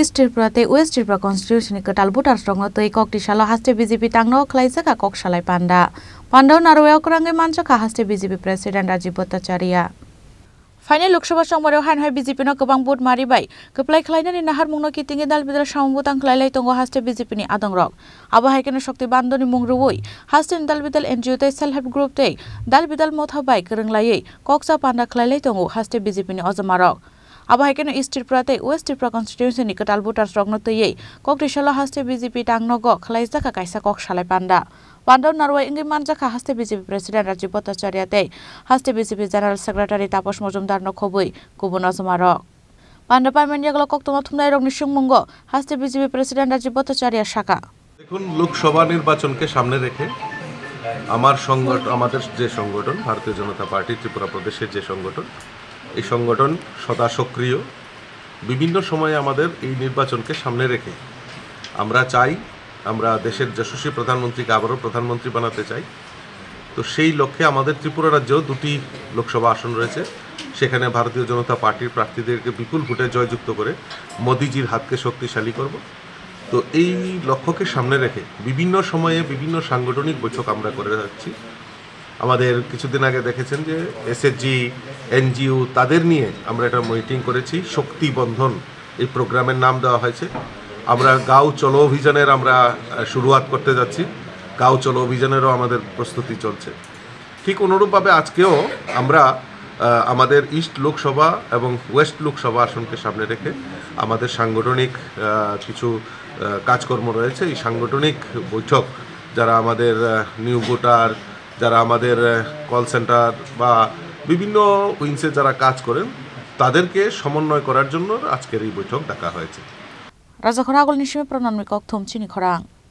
east त्रिपुराते west Tripura constituency कटाल बुटार स्रङ तै ककटिसाल हास्ते बिजेपि तांनो खलाइसाका ककसालाय पान्डा पान्डाव नारवे अकरांगे मानसाका हास्ते बिजेपि प्रेसिडेन्ट राजीव भट्टाचार्या ফাইনে লোকসভা সংবাদেও হাইন হয় বিজেপি গবাং বুট বাই গপ্লাই খালাইনানি নাহার মুংনো কিতিংগে দাল বিদাল সামবুতাং খালাইলাই তঙ্গ হাস্তে নি আদং রক আবহাই কেন শক্তি বান্দনি মুং মুংরুই হাস্তে দাল বিদাল এনজিও তে সেলফ হেল্প গ্রুপ তে দাল বিদাল মথাবাই গরংলাইয়ে কক্সা পান্ডা খালাইলাই তঙ্গ হাস্তে নি অজমা রক আবাহেকেন ইস্টির প্রয়াতে ওয়েস্ট ত্রিপুরা কনস্টিটিউন্সি নিকট আলবুটার রগ্নত ইয়ে ককটিশালা হাস্তে বিজেপি টাংনগ খালাইজাকা কাইসা কক সালাই পান্ডা পান্ডব নারওয়াই ইঙ্গি মানজাখা হাস্তে বিজেপি প্রেসিডেন্ট রাজীব ভট্টাচার্যাতে হাস্তে BJP general secretary Tapas Majumdar নখবই গুবন অজমার পান্ডা পাইমেন্ডিয়াগুলো কক্তমা থুমদাই রং নিঃসংমঙ্গ হাস্তে বিজেপি প্রেসিডেন্ট রাজীব ভট্টাচার্যার শাখা দেখুন লোকসভা নির্বাচনকে সামনে রেখে আমার সংগঠন আমাদের যে সংগঠন ভারতীয় জনতা পার্টি ত্রিপুরা প্রদেশের যে সংগঠন এই সংগঠন সদা সক্রিয় বিভিন্ন সময়ে আমাদের এই নির্বাচনকে সামনে রেখে আমরা চাই আমরা দেশের যশস্বী প্রধানমন্ত্রীকে আবারও প্রধানমন্ত্রী বানাতে চাই তো সেই লক্ষ্যে আমাদের ত্রিপুরা রাজ্যেও দুটি লোকসভা আসন রয়েছে সেখানে ভারতীয় জনতা পার্টির প্রার্থীদেরকে বিপুল ভোটে জয়যুক্ত করে মোদিজির হাতকে শক্তিশালী করব তো এই লক্ষ্যকে সামনে রেখে বিভিন্ন সময়ে বিভিন্ন সাংগঠনিক বৈঠক আমরা করে যাচ্ছি আমাদের কিছুদিন আগে দেখেছেন যে এসএসজি এনজিও তাদের নিয়ে আমরা একটা মিটিং করেছি শক্তি বন্ধন এই প্রোগ্রামের নাম দেওয়া হয়েছে আমরা গাঁও চলো অভিযানের আমরা শুরুয়াত করতে যাচ্ছি গাঁও চলো অভিযানেরও আমাদের প্রস্তুতি চলছে ঠিক অনুরূপভাবে আজকেও আমরা আমাদের ইস্ট লোকসভা এবং ওয়েস্ট লোকসভা আসনকে সামনে রেখে আমাদের সাংগঠনিক কিছু কাজকর্ম রয়েছে এই সাংগঠনিক বৈঠক যারা আমাদের নিউ ভোটার যারা আমাদের কল সেন্টার বা বিভিন্ন উইংসে যারা কাজ করেন তাদেরকে সমন্বয় করার জন্য আজকের এই বৈঠক ডাকা হয়েছে রাজা খরা আগল নিশিমে প্রণামিক অক্থম চিনি খরাং